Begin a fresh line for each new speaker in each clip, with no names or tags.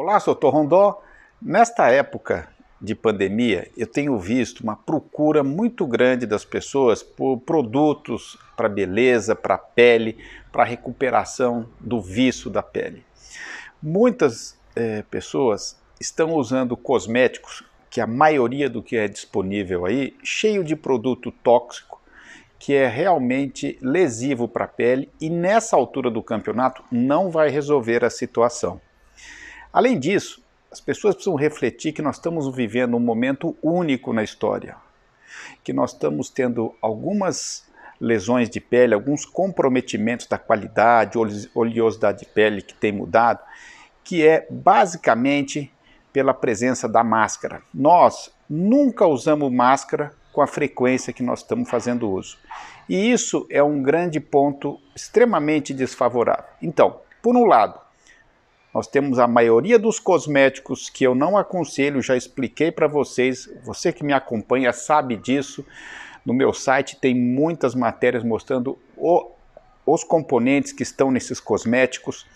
Olá, sou Dr. Rondó. Nesta época de pandemia, eu tenho visto uma procura muito grande das pessoas por produtos para beleza, para pele, para recuperação do viço da pele. Muitas eh, pessoas estão usando cosméticos, que a maioria do que é disponível aí, cheio de produto tóxico, que é realmente lesivo para a pele e nessa altura do campeonato não vai resolver a situação. Além disso, as pessoas precisam refletir que nós estamos vivendo um momento único na história, que nós estamos tendo algumas lesões de pele, alguns comprometimentos da qualidade, oleosidade de pele que tem mudado, que é basicamente pela presença da máscara. Nós nunca usamos máscara com a frequência que nós estamos fazendo uso. E isso é um grande ponto extremamente desfavorável. Então, por um lado, nós temos a maioria dos cosméticos que eu não aconselho, já expliquei para vocês. Você que me acompanha sabe disso. No meu site tem muitas matérias mostrando o, os componentes que estão nesses cosméticos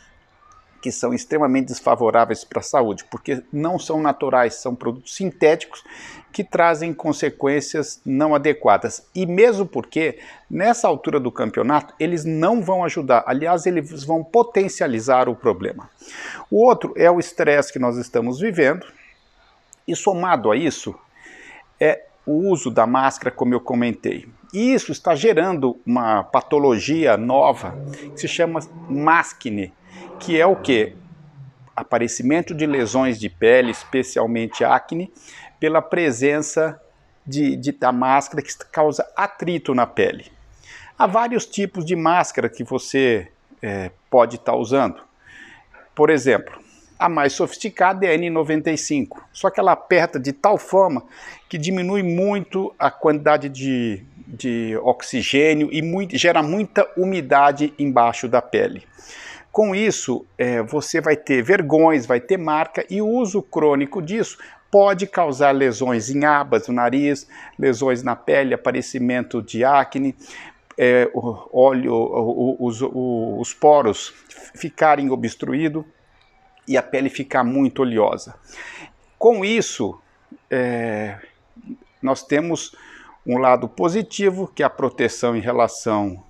que são extremamente desfavoráveis para a saúde, porque não são naturais, são produtos sintéticos que trazem consequências não adequadas. E mesmo porque, nessa altura do campeonato, eles não vão ajudar, aliás, eles vão potencializar o problema. O outro é o estresse que nós estamos vivendo, e somado a isso, é o uso da máscara, como eu comentei. E isso está gerando uma patologia nova que se chama mascne, que é o que? Aparecimento de lesões de pele, especialmente acne, pela presença de, de, da máscara que causa atrito na pele. Há vários tipos de máscara que você é, pode estar tá usando. Por exemplo, a mais sofisticada é a N95, só que ela aperta de tal forma que diminui muito a quantidade de, de oxigênio e muito, gera muita umidade embaixo da pele. Com isso, é, você vai ter vergões, vai ter marca e o uso crônico disso pode causar lesões em abas do nariz, lesões na pele, aparecimento de acne, é, o óleo, o, o, os, o, os poros ficarem obstruídos e a pele ficar muito oleosa. Com isso, é, nós temos um lado positivo, que é a proteção em relação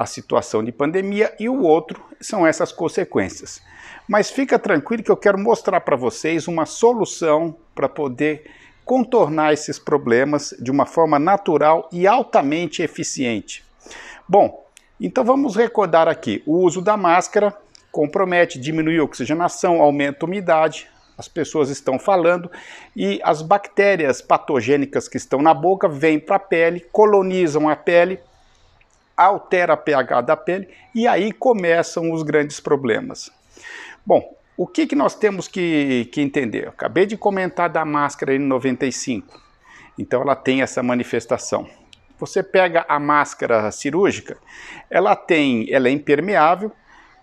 a situação de pandemia, e o outro são essas consequências. Mas fica tranquilo que eu quero mostrar para vocês uma solução para poder contornar esses problemas de uma forma natural e altamente eficiente. Bom, então vamos recordar aqui: o uso da máscara compromete, diminui a oxigenação, aumenta a umidade, as pessoas estão falando e as bactérias patogênicas que estão na boca vêm para a pele, colonizam a pele altera o pH da pele e aí começam os grandes problemas. Bom, o que, que nós temos que, que entender? Eu acabei de comentar da máscara N95, então ela tem essa manifestação. Você pega a máscara cirúrgica, ela tem, ela é impermeável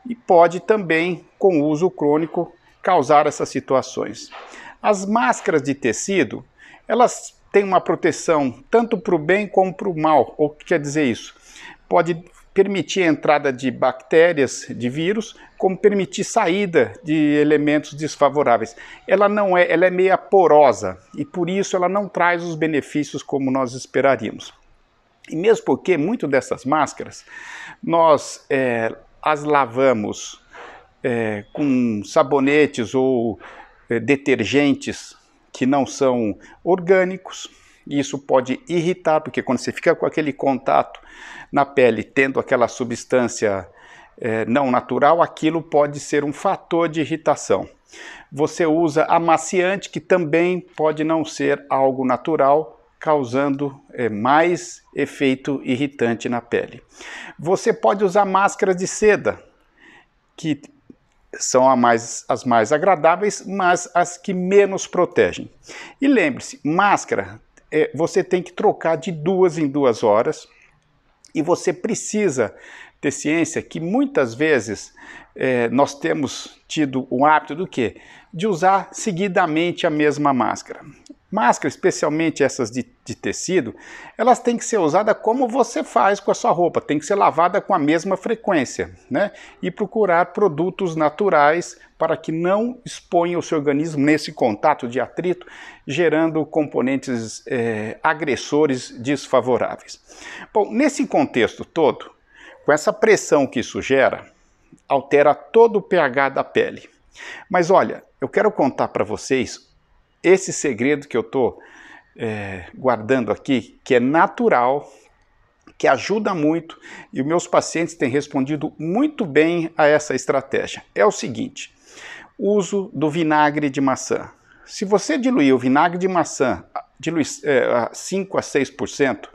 e pode também, com uso crônico, causar essas situações. As máscaras de tecido, elas têm uma proteção tanto para o bem como para o mal. O que quer dizer isso? pode permitir a entrada de bactérias, de vírus, como permitir saída de elementos desfavoráveis. Ela não é, ela é meia porosa e por isso ela não traz os benefícios como nós esperaríamos. E mesmo porque muito dessas máscaras nós é, as lavamos é, com sabonetes ou é, detergentes que não são orgânicos e isso pode irritar, porque quando você fica com aquele contato na pele, tendo aquela substância é, não natural, aquilo pode ser um fator de irritação. Você usa amaciante, que também pode não ser algo natural, causando é, mais efeito irritante na pele. Você pode usar máscaras de seda, que são mais, as mais agradáveis, mas as que menos protegem. E lembre-se, máscara é, você tem que trocar de duas em duas horas e você precisa ter ciência que muitas vezes é, nós temos tido o hábito do quê? De usar seguidamente a mesma máscara. Máscara, especialmente essas de, de tecido, elas têm que ser usadas como você faz com a sua roupa, tem que ser lavada com a mesma frequência, né? E procurar produtos naturais para que não exponha o seu organismo nesse contato de atrito, gerando componentes é, agressores desfavoráveis. Bom, nesse contexto todo, com essa pressão que isso gera, altera todo o pH da pele. Mas olha, eu quero contar para vocês esse segredo que eu estou é, guardando aqui, que é natural, que ajuda muito e os meus pacientes têm respondido muito bem a essa estratégia. É o seguinte: uso do vinagre de maçã. Se você diluir o vinagre de maçã dilui, é, a 5 a 6%,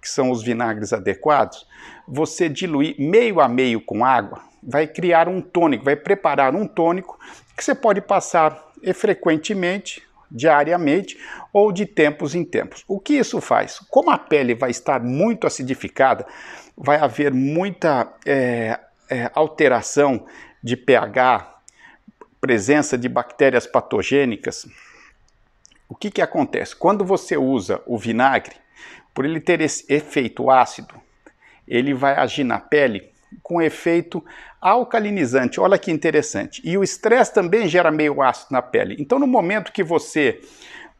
que são os vinagres adequados, você diluir meio a meio com água, vai criar um tônico, vai preparar um tônico que você pode passar eh, frequentemente diariamente ou de tempos em tempos. O que isso faz? Como a pele vai estar muito acidificada, vai haver muita é, é, alteração de pH, presença de bactérias patogênicas. O que, que acontece? Quando você usa o vinagre, por ele ter esse efeito ácido, ele vai agir na pele com efeito alcalinizante. Olha que interessante. E o estresse também gera meio ácido na pele. Então, no momento que você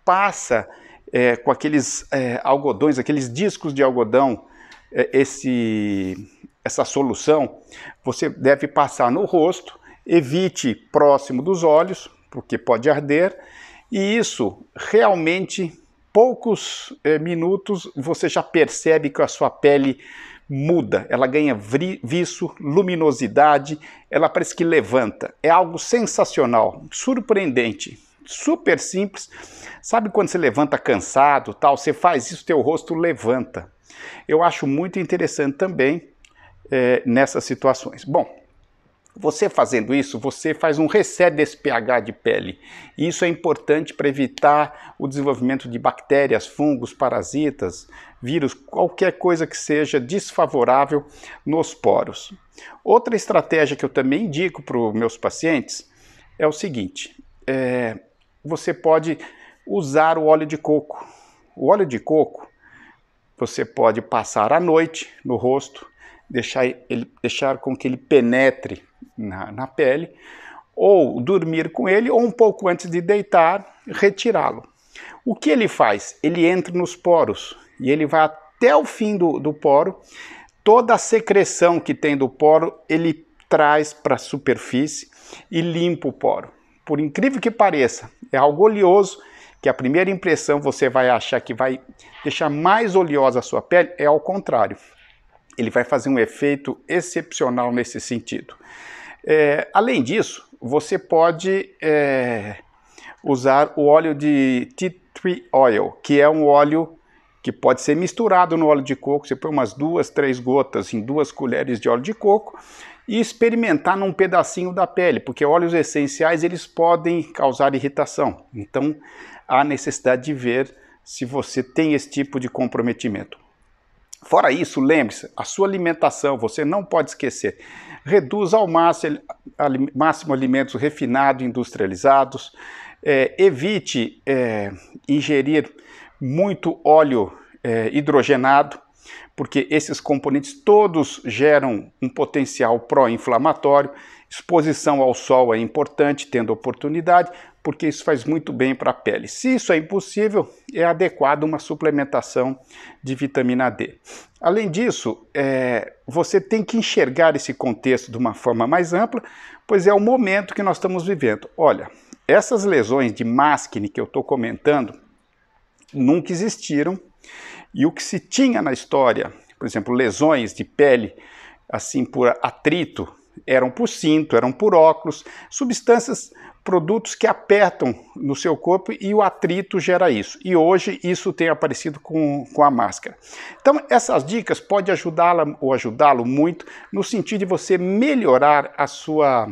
passa é, com aqueles é, algodões, aqueles discos de algodão, é, esse, essa solução, você deve passar no rosto, evite próximo dos olhos, porque pode arder, e isso realmente poucos é, minutos você já percebe que a sua pele muda, ela ganha viço, luminosidade, ela parece que levanta. É algo sensacional, surpreendente, super simples. Sabe quando você levanta cansado, tal, você faz isso, teu rosto levanta. Eu acho muito interessante também é, nessas situações. Bom, você fazendo isso, você faz um reset desse pH de pele. E isso é importante para evitar o desenvolvimento de bactérias, fungos, parasitas, vírus, qualquer coisa que seja desfavorável nos poros. Outra estratégia que eu também indico para os meus pacientes é o seguinte: é, você pode usar o óleo de coco. O óleo de coco você pode passar à noite no rosto deixar, ele, deixar com que ele penetre na, na pele, ou dormir com ele, ou um pouco antes de deitar, retirá-lo. O que ele faz? Ele entra nos poros e ele vai até o fim do, do poro. Toda a secreção que tem do poro ele traz para a superfície e limpa o poro. Por incrível que pareça, é algo oleoso que a primeira impressão você vai achar que vai deixar mais oleosa a sua pele, é ao contrário ele vai fazer um efeito excepcional nesse sentido. É, além disso, você pode é, usar o óleo de tea tree oil, que é um óleo que pode ser misturado no óleo de coco. Você põe umas duas, três gotas em duas colheres de óleo de coco e experimentar num pedacinho da pele, porque óleos essenciais eles podem causar irritação. Então há necessidade de ver se você tem esse tipo de comprometimento. Fora isso, lembre-se, a sua alimentação, você não pode esquecer. Reduz ao máximo, máximo alimentos refinados, industrializados. É, evite é, ingerir muito óleo é, hidrogenado porque esses componentes todos geram um potencial pró-inflamatório. Exposição ao sol é importante, tendo oportunidade, porque isso faz muito bem para a pele. Se isso é impossível, é adequado uma suplementação de vitamina D. Além disso, é, você tem que enxergar esse contexto de uma forma mais ampla, pois é o momento que nós estamos vivendo. Olha, essas lesões de máscara que eu estou comentando nunca existiram e o que se tinha na história, por exemplo, lesões de pele, assim por atrito, eram por cinto, eram por óculos, substâncias, produtos que apertam no seu corpo e o atrito gera isso. E hoje isso tem aparecido com, com a máscara. Então, essas dicas podem ajudá-la ou ajudá-lo muito no sentido de você melhorar a sua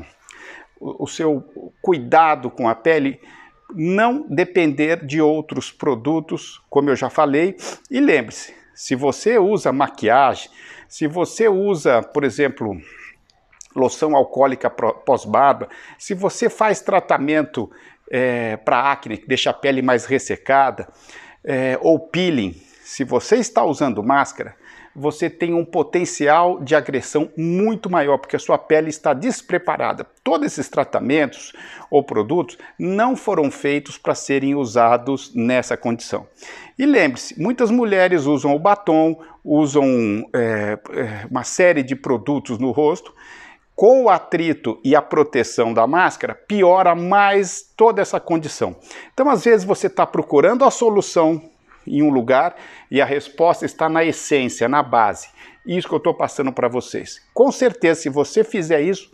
o seu cuidado com a pele não depender de outros produtos, como eu já falei. E lembre-se, se você usa maquiagem, se você usa, por exemplo, loção alcoólica pós-barba, se você faz tratamento é, para acne, que deixa a pele mais ressecada, é, ou peeling, se você está usando máscara, você tem um potencial de agressão muito maior, porque a sua pele está despreparada. Todos esses tratamentos ou produtos não foram feitos para serem usados nessa condição. E lembre-se, muitas mulheres usam o batom, usam é, é uma série de produtos no rosto com o atrito e a proteção da máscara, piora mais toda essa condição. Então, às vezes, você está procurando a solução em um lugar e a resposta está na essência, na base. Isso que eu estou passando para vocês. Com certeza, se você fizer isso,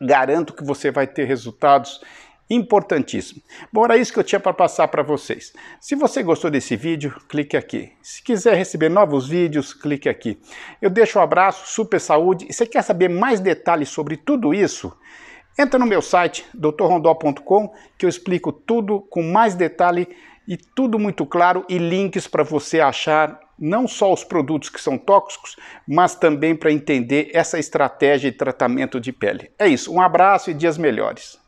garanto que você vai ter resultados importantíssimo. Bom, era isso que eu tinha para passar para vocês. Se você gostou desse vídeo, clique aqui. Se quiser receber novos vídeos, clique aqui. Eu deixo um abraço, super saúde. E se quer saber mais detalhes sobre tudo isso, entra no meu site drrondó.com que eu explico tudo com mais detalhe e tudo muito claro e links para você achar não só os produtos que são tóxicos, mas também para entender essa estratégia de tratamento de pele. É isso, um abraço e dias melhores.